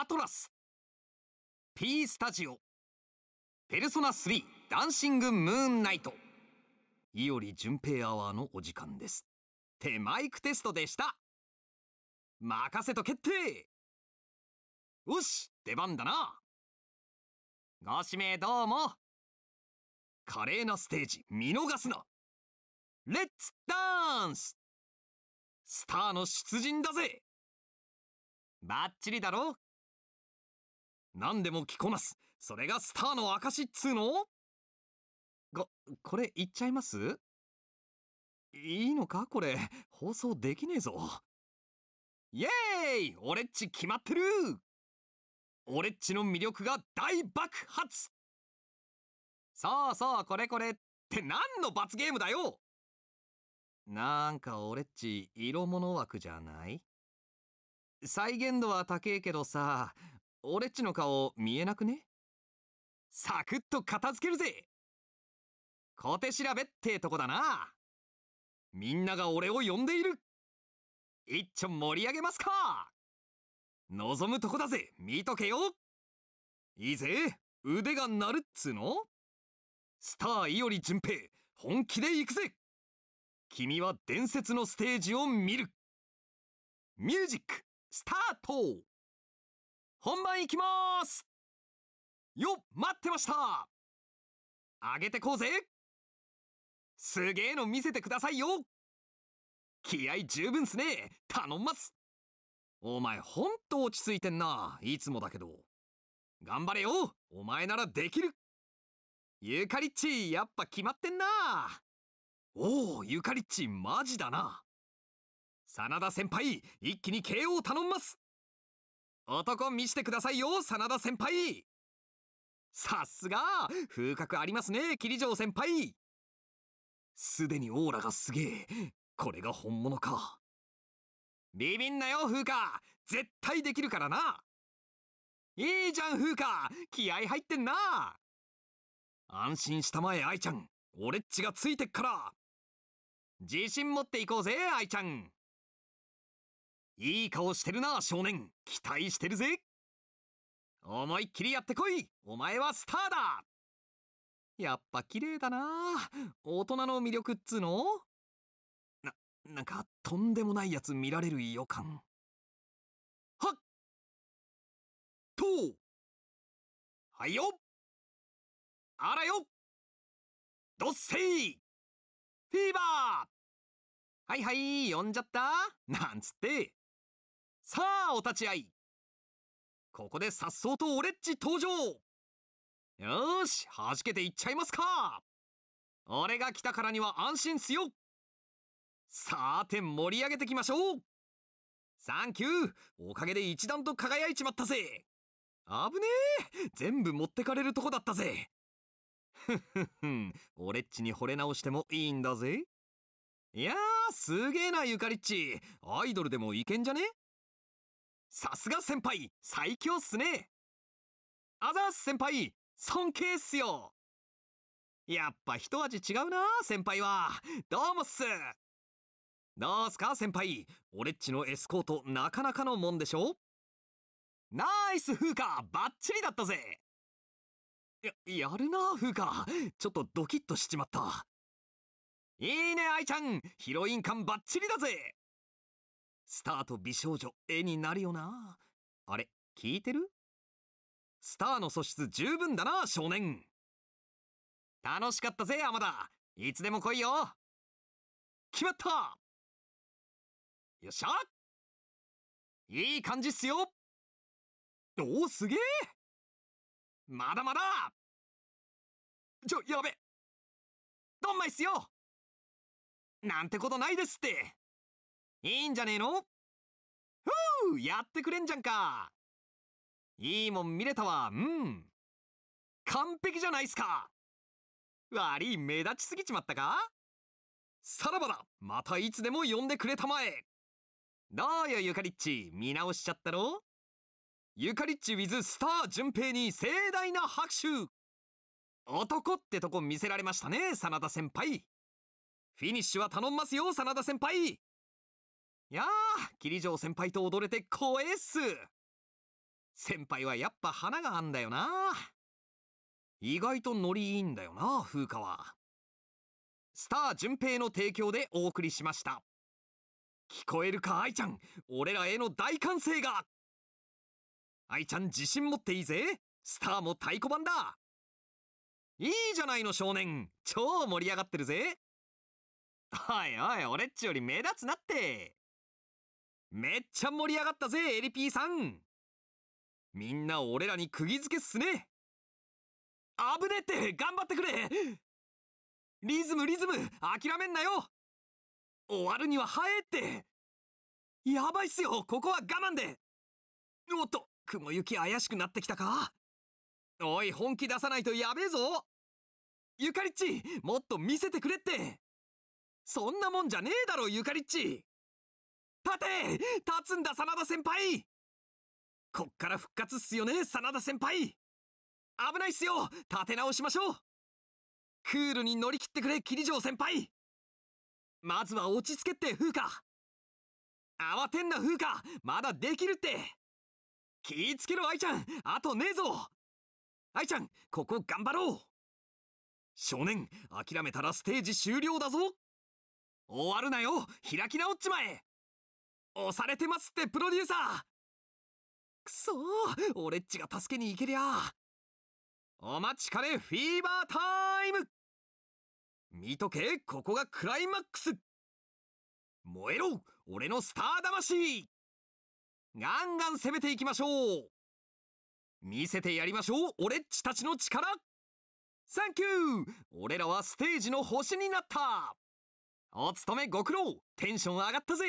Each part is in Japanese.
アトラス P スタジオペルソナ3ダンシングムーンナイト伊織純平アワーのお時間です手マイクテストでした任せと決定よし出番だなご指名どうも華麗なステージ見逃すなレッツダンススターの出陣だぜバッチリだろ何でも着こなす。それがスターの証っつうのが、これ言っちゃいますいいのかこれ、放送できねえぞ。イエーイ俺っち決まってる俺っちの魅力が大爆発そうそう、これこれって何の罰ゲームだよなんか俺っち色物枠じゃない再現度は高えけどさ、俺っちの顔見えなくねサクッと片付けるぜ小手調べってとこだなみんなが俺を呼んでいるいっちょ盛り上げますか望むとこだぜ見とけよいいぜ腕が鳴るっつーのスター伊織淳平本気で行くぜ君は伝説のステージを見るミュージックスタート本番行きますよ待ってましたあげてこうぜすげえの見せてくださいよ気合十分っすね頼んますお前ほんと落ち着いてんな。いつもだけど。頑張れよお前ならできるユカリッチ、やっぱ決まってんなおお、ユカリッチ、マジだな。真田先輩、一気に KO 頼んます男見してくださいよ、真田先輩さすが風格ありますね、霧城先輩すでにオーラがすげえ。これが本物か。ビビんなよ、風花絶対できるからないいじゃん、風花気合入ってんな安心したまえ、愛ちゃん俺っちがついてっから自信持っていこうぜ、愛ちゃんいい顔してるな、少年。期待してるぜ。思いっきりやってこいお前はスターだやっぱ綺麗だな大人の魅力っつうのな、なんかとんでもないやつ見られる予感。はっとはいよあらよどっせいフィーバーはいはい、呼んじゃったなんつって。さあ、お立ち会いここで颯爽とオレッジ登場よーし、弾けていっちゃいますか俺が来たからには安心すよさて、盛り上げてきましょうサンキューおかげで一段と輝いちまったぜあぶねえ全部持ってかれるとこだったぜふふふん、俺っちに惚れ直してもいいんだぜ。いやー、すげえな、ゆかりっち。アイドルでもいけんじゃねさすが先輩最強っすねあざす先輩尊敬っすよやっぱ一味違うな先輩はどうもっすどうすか先輩俺っちのエスコートなかなかのもんでしょナイス風花バッチリだったぜや、やるな風花ちょっとドキッとしちまったいいね愛ちゃんヒロイン感バッチリだぜスターと美少女、絵になるよな。あれ、聞いてるスターの素質十分だな、少年。楽しかったぜ、天田。いつでも来いよ。決まったよっしゃいい感じっすよおお、すげえまだまだちょ、やべどんまいっすよなんてことないですっていいんじゃねえのふうやってくれんじゃんかいいもん見れたわ、うん。完璧じゃないっすか悪い目立ちすぎちまったかさらばだまたいつでも呼んでくれたまえどうよゆかりっち見直しちゃったろゆかりっち with スター淳平に盛大な拍手男ってとこ見せられましたね真田先輩フィニッシュは頼んますよ真田先輩やあ、霧城先輩と踊れて怖えっす。先輩はやっぱ花があんだよな。意外とノリいいんだよな、風花は。スター淳平の提供でお送りしました。聞こえるか、愛ちゃん俺らへの大歓声が愛ちゃん自信持っていいぜスターも太鼓判だいいじゃないの少年超盛り上がってるぜおいおい、俺っちより目立つなってめっちゃ盛り上がったぜ、エリピーさんみんな俺らに釘付けっすねあぶねって頑張ってくれリズムリズム諦めんなよ終わるには早えってやばいっすよここは我慢でおっと雲行き怪しくなってきたかおい本気出さないとやべえぞゆかりっちもっと見せてくれってそんなもんじゃねえだろゆかりっち立て立つんだ、真田先輩こっから復活っすよね、真田先輩危ないっすよ立て直しましょうクールに乗り切ってくれ、霧城先輩まずは落ち着けって、風花慌てんな、風花まだできるって気ぃつけろ、愛ちゃんあとねえぞ愛ちゃん、ここ頑張ろう少年、諦めたらステージ終了だぞ終わるなよ開き直っちまえ押されてますってプロデューサーくそー俺っちが助けに行けりゃお待ちかねフィーバータイム見とけここがクライマックス燃えろ俺のスター魂ガンガン攻めていきましょう見せてやりましょう俺っちたちの力サンキュー俺らはステージの星になったお勤めご苦労テンション上がったぜ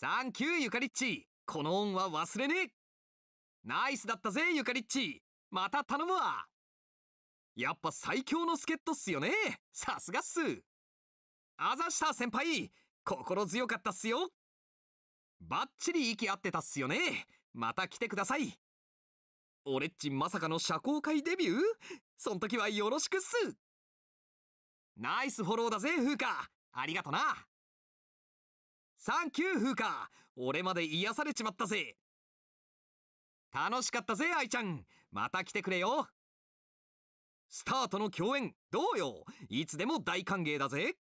サンキューゆかりっちこの恩は忘れねえナイスだったぜゆかりっちまた頼むわやっぱ最強の助っ人っすよねさすがっすあざした先輩心強かったっすよばっちり息合ってたっすよねまた来てください俺っちまさかの社交界デビューそん時はよろしくっすナイスフォローだぜ風花ありがとなュー風か俺まで癒されちまったぜ楽しかったぜ愛ちゃんまた来てくれよスタートの共演どうよいつでも大歓迎だぜ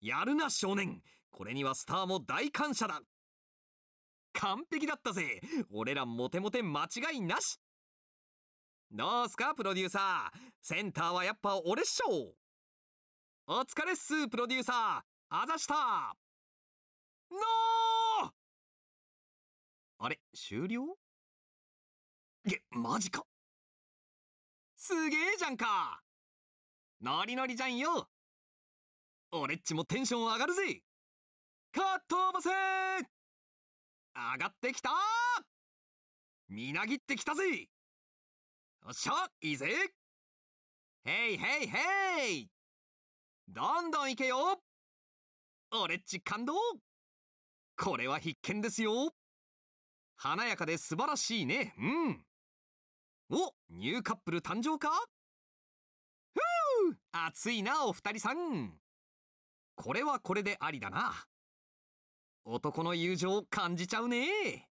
やるな少年これにはスターも大感謝だ完璧だったぜ俺らモテモテ間違いなしどうすかプロデューサーセンターはやっぱ俺っしょお疲れっすプロデューサーあざしたーあれ、終了げ、マジか。すげえじゃんか。ノリノリじゃんよ。俺っちもテンション上がるぜ。カット飛バせ上がってきたみなぎってきたぜよっしゃいいぜヘイヘイヘイどんどん行けよ俺っち感動これは必見ですよ華やかで素晴らしいね。うん。お、ニューカップル誕生かふう熱いな、お二人さん。これはこれでありだな。男の友情感じちゃうね。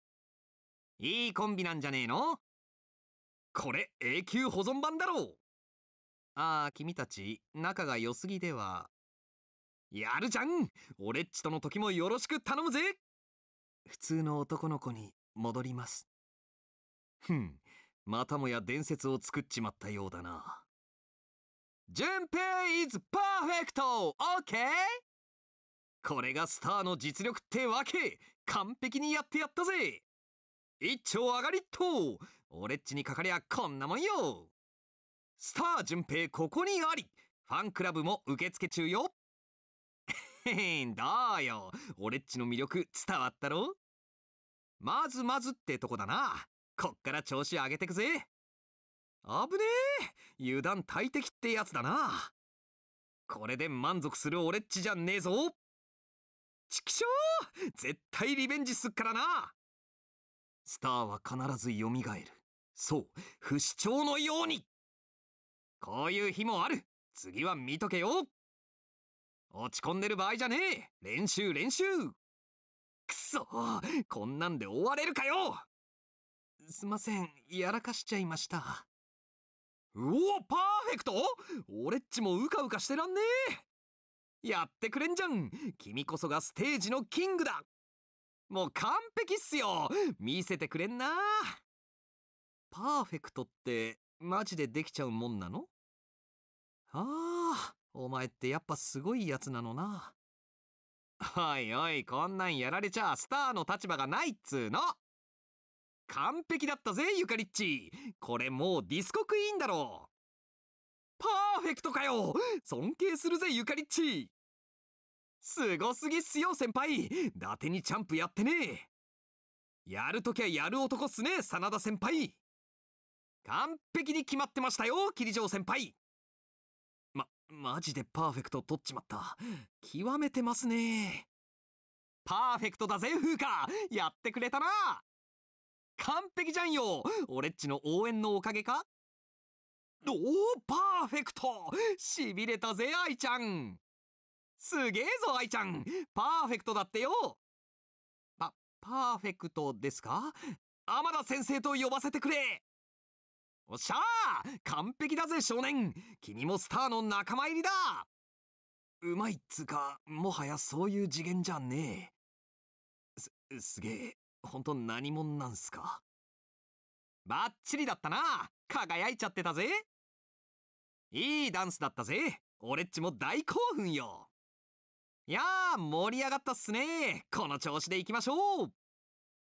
いいコンビなんじゃねえのこれ永久保存版だろう。ああ、君たち、仲が良すぎでは。やるじゃん俺っちとの時もよろしく頼むぜ普通の男の子に戻ります。ふん、またもや伝説を作っちまったようだな。順平 is perfect!OK?、これがスターの実力ってわけ完璧にやってやったぜ一丁上がりっと俺っちにかかりゃこんなもんよスター順平ここにありファンクラブも受付中よどうよ。俺っちの魅力伝わったろまずまずってとこだな。こっから調子上げてくぜ。あぶねえ。油断大敵ってやつだな。これで満足する俺っちじゃねえぞ。ちきしょう絶対リベンジすっからなスターは必ず蘇る。そう、不死鳥のようにこういう日もある次は見とけよ落ち込んでる場合じゃねえ練習練習くそこんなんで終われるかよすません、やらかしちゃいました。うおパーフェクト俺っちもうかうかしてらんねえやってくれんじゃん君こそがステージのキングだもう完璧っすよ見せてくれんなパーフェクトってマジでできちゃうもんなのああ、お前ってやっぱすごいやつなのな。おいおい、こんなんやられちゃスターの立場がないっつーの完璧だったぜ、ゆかりっちこれもうディスコクイーンだろう。パーフェクトかよ尊敬するぜ、ゆかりっちすごすぎっすよ、先輩伊達にチャンプやってねやるときゃやる男っすね、真田先輩完璧に決まってましたよ、霧城先輩マジでパーフェクト取っちまった。極めてますね。パーフェクトだぜ、風花やってくれたな完璧じゃんよ俺っちの応援のおかげかおおパーフェクト痺れたぜ、愛ちゃんすげえぞ、愛ちゃんパーフェクトだってよパ、パーフェクトですか天田先生と呼ばせてくれおっしゃー完璧だぜ少年君もスターの仲間入りだうまいっつうか、もはやそういう次元じゃねえ。す、すげえ、ほんと何者なんすか。バッチリだったな輝いちゃってたぜいいダンスだったぜ俺っちも大興奮よいやあ、盛り上がったっすねこの調子で行きましょう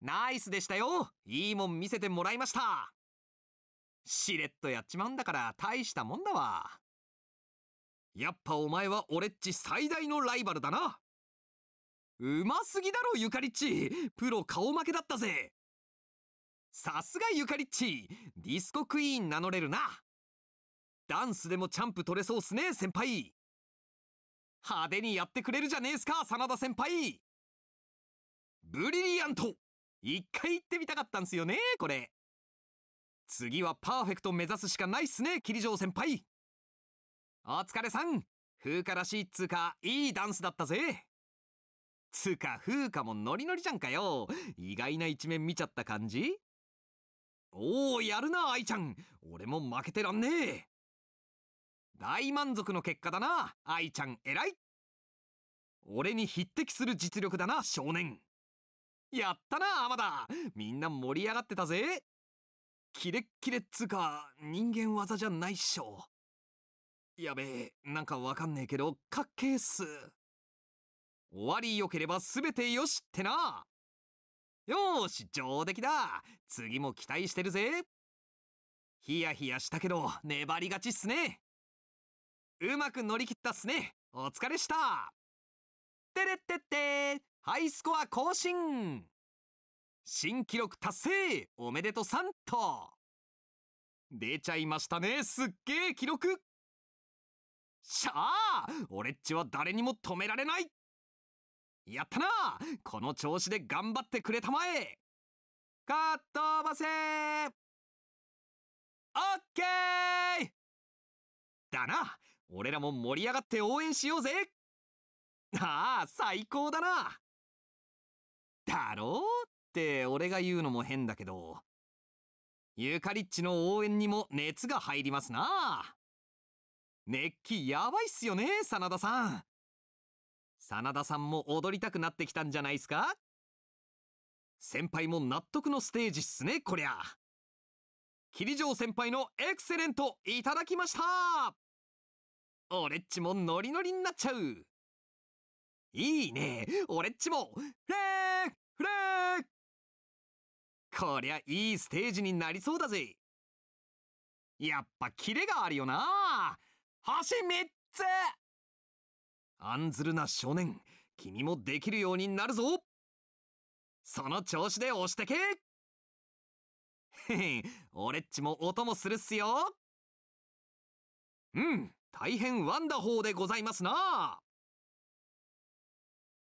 ナイスでしたよいいもん見せてもらいましたしれっとやっちまうんだから大したもんだわ。やっぱお前は俺っち最大のライバルだな。うますぎだろ、ゆかりっち。プロ顔負けだったぜ。さすがゆかりっち。ディスコクイーン名乗れるな。ダンスでもチャンプ取れそうっすね、先輩。派手にやってくれるじゃねえすか、真田先輩。ブリリアント一回行ってみたかったんすよね、これ。次はパーフェクト目指すしかないっすね霧城先輩お疲れさん風花らしいっつうかいいダンスだったぜつか風花もノリノリじゃんかよ意外な一面見ちゃった感じおおやるな愛ちゃん俺も負けてらんねえ大満足の結果だな愛ちゃん偉い俺に匹敵する実力だな少年やったな天田みんな盛り上がってたぜキレッキレっつうか、人間技じゃないっしょ。やべえ、なんかわかんねえけど、かっけえっす。終わり良ければ全てよしってな。よーし、上出来だ。次も期待してるぜ。ヒヤヒヤしたけど、粘りがちっすね。うまく乗り切ったっすね。お疲れした。てれってって、ハイスコア更新新記録達成おめでとうさんと出ちゃいましたねすっげえ記録しゃあ俺っちは誰にも止められないやったなこの調子で頑張ってくれたまえかっ飛ばせオッケーだな俺らも盛り上がって応援しようぜああ最高だなだろうって俺が言うのも変だけど、ユカリッチの応援にも熱が入りますな。熱気やばいっすよね、真田さん。真田さんも踊りたくなってきたんじゃないっすか先輩も納得のステージっすね、こりゃ。霧城先輩のエクセレントいただきました俺っちもノリノリになっちゃういいね俺っちもフレーフレーこりゃいいステージになりそうだぜ。やっぱキレがあるよな橋3つ案ずるな少年、君もできるようになるぞその調子で押してけへへ、俺っちも音もするっすようん、大変ワンダホーでございますな